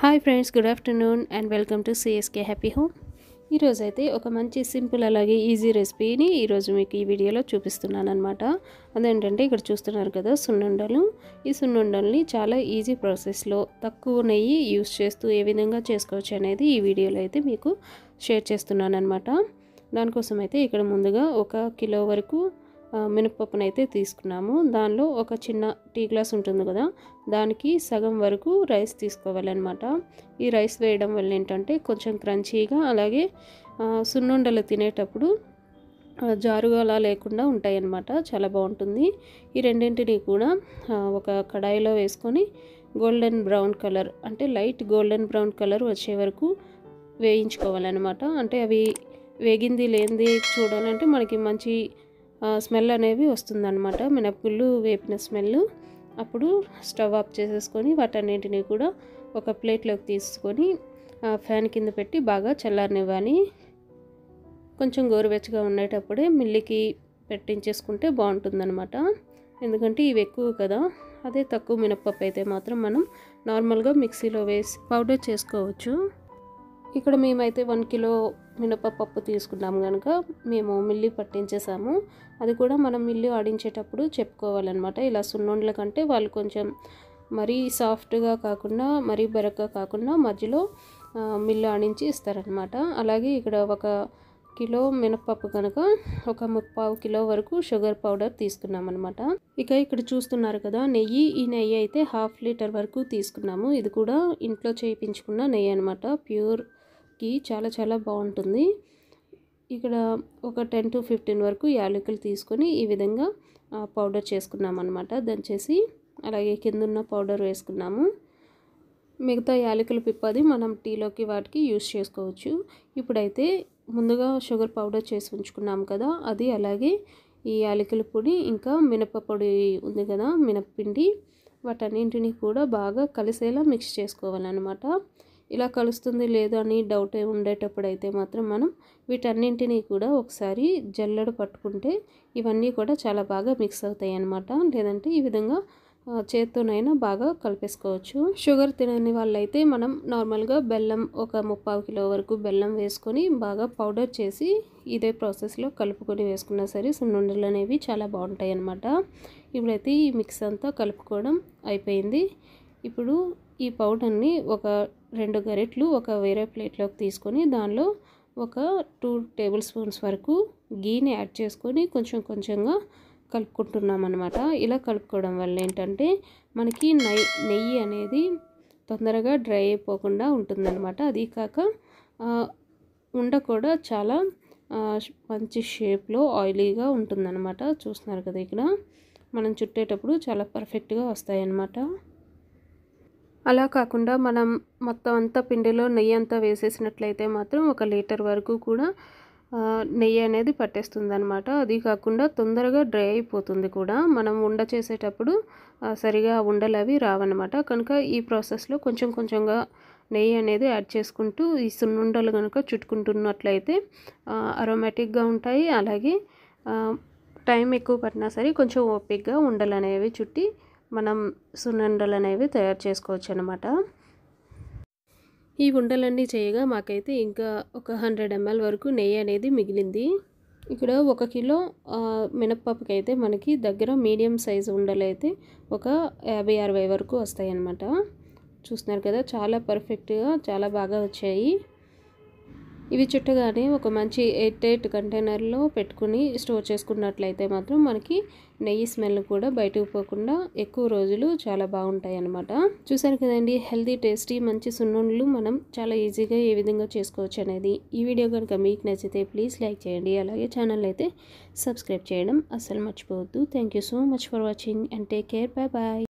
hi friends good afternoon and welcome to CSK happy home ఈరోజైతే అయితే ఒక మంచి సింపుల్ అలాగే ఈజీ రెసిపీని ఈరోజు మీకు ఈ వీడియోలో చూపిస్తున్నాను అనమాట అదేంటంటే ఇక్కడ చూస్తున్నారు కదా సున్నుండలు ఈ సున్నుండల్ని చాలా ఈజీ ప్రాసెస్లో తక్కువ నెయ్యి యూస్ చేస్తూ ఏ విధంగా చేసుకోవచ్చు అనేది ఈ వీడియోలో అయితే మీకు షేర్ చేస్తున్నాను అనమాట దానికోసం అయితే ఇక్కడ ముందుగా ఒక కిలో వరకు మినపప్పును అయితే తీసుకున్నాము దానిలో ఒక చిన్న టీ గ్లాస్ ఉంటుంది కదా దానికి సగం వరకు రైస్ తీసుకోవాలన్నమాట ఈ రైస్ వేయడం వల్ల ఏంటంటే కొంచెం క్రంచీగా అలాగే సున్నుండలు తినేటప్పుడు జారుగా లేకుండా ఉంటాయి అన్నమాట చాలా బాగుంటుంది ఈ రెండింటిని కూడా ఒక కడాయిలో వేసుకొని గోల్డెన్ బ్రౌన్ కలర్ అంటే లైట్ గోల్డెన్ బ్రౌన్ కలర్ వచ్చే వరకు వేయించుకోవాలన్నమాట అంటే అవి వేగింది లేనిది చూడాలంటే మనకి మంచి స్మెల్ అనేవి వస్తుందన్నమాట మినప్పుళ్ళు వేపిన స్మెల్ అప్పుడు స్టవ్ ఆఫ్ చేసేసుకొని వాటన్నింటినీ కూడా ఒక ప్లేట్లోకి తీసుకొని ఫ్యాన్ కింద పెట్టి బాగా చల్లారనివ్వాలి కొంచెం గోరువెచ్చగా ఉండేటప్పుడే మిల్లికి పెట్టించేసుకుంటే బాగుంటుందన్నమాట ఎందుకంటే ఇవి ఎక్కువ కదా అదే తక్కువ మినప్పప్పు అయితే మాత్రం మనం నార్మల్గా మిక్సీలో వేసి పౌడర్ చేసుకోవచ్చు ఇక్కడ మేమైతే వన్ కిలో మినపప్పు తీసుకున్నాము కనుక మేము మిల్లి పట్టించేసాము అది కూడా మనం మిల్లి ఆడించేటప్పుడు చెప్పుకోవాలన్నమాట ఇలా సున్నుండల కంటే వాళ్ళు కొంచెం మరీ సాఫ్ట్గా కాకుండా మరీ బెరగ్గా కాకుండా మధ్యలో మిల్లు ఆడించి ఇస్తారనమాట అలాగే ఇక్కడ ఒక కిలో మినపప్పు కనుక ఒక ముప్పావు కిలో వరకు షుగర్ పౌడర్ తీసుకున్నాం అనమాట ఇక ఇక్కడ చూస్తున్నారు కదా నెయ్యి ఈ నెయ్యి అయితే హాఫ్ లీటర్ వరకు తీసుకున్నాము ఇది కూడా ఇంట్లో చేయించుకున్న నెయ్యి అనమాట ప్యూర్ కి చాలా చాలా బాగుంటుంది ఇక్కడ ఒక టెన్ టు ఫిఫ్టీన్ వరకు యాలకులు తీసుకొని ఈ విధంగా పౌడర్ చేసుకున్నాం అనమాట దంచేసి అలాగే ఉన్న పౌడర్ వేసుకున్నాము మిగతా యాలకుల పిప్పది మనం టీలోకి వాటికి యూస్ చేసుకోవచ్చు ఇప్పుడైతే ముందుగా షుగర్ పౌడర్ చేసి ఉంచుకున్నాం కదా అది అలాగే ఈ యాలకుల పొడి ఇంకా పొడి ఉంది కదా మినప్పిండి వాటన్నింటినీ కూడా బాగా కలిసేలా మిక్స్ చేసుకోవాలన్నమాట ఇలా కలుస్తుంది లేదో అని డౌట్ ఉండేటప్పుడు అయితే మాత్రం మనం వీటన్నింటినీ కూడా ఒకసారి జల్లెడ పట్టుకుంటే ఇవన్నీ కూడా చాలా బాగా మిక్స్ అవుతాయి అన్నమాట లేదంటే ఈ విధంగా చేత్తోనైనా బాగా కలిపేసుకోవచ్చు షుగర్ తినని వాళ్ళైతే మనం నార్మల్గా బెల్లం ఒక ముప్పావు కిలో వరకు బెల్లం వేసుకొని బాగా పౌడర్ చేసి ఇదే ప్రాసెస్లో కలుపుకొని వేసుకున్నా సరే సున్నుండలు అనేవి చాలా బాగుంటాయి అన్నమాట ఇప్పుడైతే ఈ మిక్స్ అంతా కలుపుకోవడం అయిపోయింది ఇప్పుడు ఈ పౌడర్ని ఒక రెండు గరిట్లు ఒక వేరే ప్లేట్లోకి తీసుకొని దానిలో ఒక టూ టేబుల్ స్పూన్స్ వరకు గీని యాడ్ చేసుకొని కొంచెం కొంచెంగా కలుపుకుంటున్నాం అనమాట ఇలా కలుపుకోవడం వల్ల ఏంటంటే మనకి నెయ్యి అనేది తొందరగా డ్రై అయిపోకుండా ఉంటుందన్నమాట అది కాక ఉండ కూడా చాలా మంచి షేప్లో ఆయిలీగా ఉంటుందన్నమాట చూస్తున్నారు కదా ఇక్కడ మనం చుట్టేటప్పుడు చాలా పర్ఫెక్ట్గా వస్తాయన్నమాట అలా కాకుండా మనం మొత్తం అంతా పిండిలో నెయ్యి అంతా వేసేసినట్లయితే మాత్రం ఒక లీటర్ వరకు కూడా నెయ్యి అనేది పట్టేస్తుంది అనమాట అది కాకుండా తొందరగా డ్రై అయిపోతుంది కూడా మనం ఉండ చేసేటప్పుడు సరిగా ఉండలు అవి రావన్నమాట కనుక ఈ ప్రాసెస్లో కొంచెం కొంచెంగా నెయ్యి అనేది యాడ్ చేసుకుంటూ ఈ సున్నుండలు కనుక చుట్టుకుంటున్నట్లయితే అరోమాటిక్గా ఉంటాయి అలాగే టైం ఎక్కువ పట్టినా సరే కొంచెం ఓపిక్గా ఉండలు అనేవి చుట్టి మనం సున్నుండలు అనేవి తయారు చేసుకోవచ్చు అనమాట ఈ ఉండలన్నీ చేయగా మాకైతే ఇంకా ఒక హండ్రెడ్ ఎంఎల్ వరకు నెయ్యి అనేది మిగిలింది ఇక్కడ ఒక కిలో మినప్పప్పుకి అయితే మనకి దగ్గర మీడియం సైజు ఉండలు అయితే ఒక యాభై అరవై వరకు వస్తాయి అన్నమాట చూస్తున్నారు కదా చాలా పర్ఫెక్ట్గా చాలా బాగా వచ్చాయి ఇవి చుట్టగానే ఒక మంచి ఎయిట్ ఎయిట్ కంటైనర్లో పెట్టుకుని స్టోర్ చేసుకున్నట్లయితే మాత్రం మనకి నెయ్యి స్మెల్ కూడా బయటకు పోకుండా ఎక్కువ రోజులు చాలా బాగుంటాయి అనమాట చూసారు కదండి హెల్దీ టేస్టీ మంచి సున్నుండ్లు మనం చాలా ఈజీగా ఏ విధంగా చేసుకోవచ్చు అనేది ఈ వీడియో కనుక మీకు నచ్చితే ప్లీజ్ లైక్ చేయండి అలాగే ఛానల్ అయితే సబ్స్క్రైబ్ చేయడం అస్సలు మర్చిపోవద్దు thank so much for watching and take care bye bye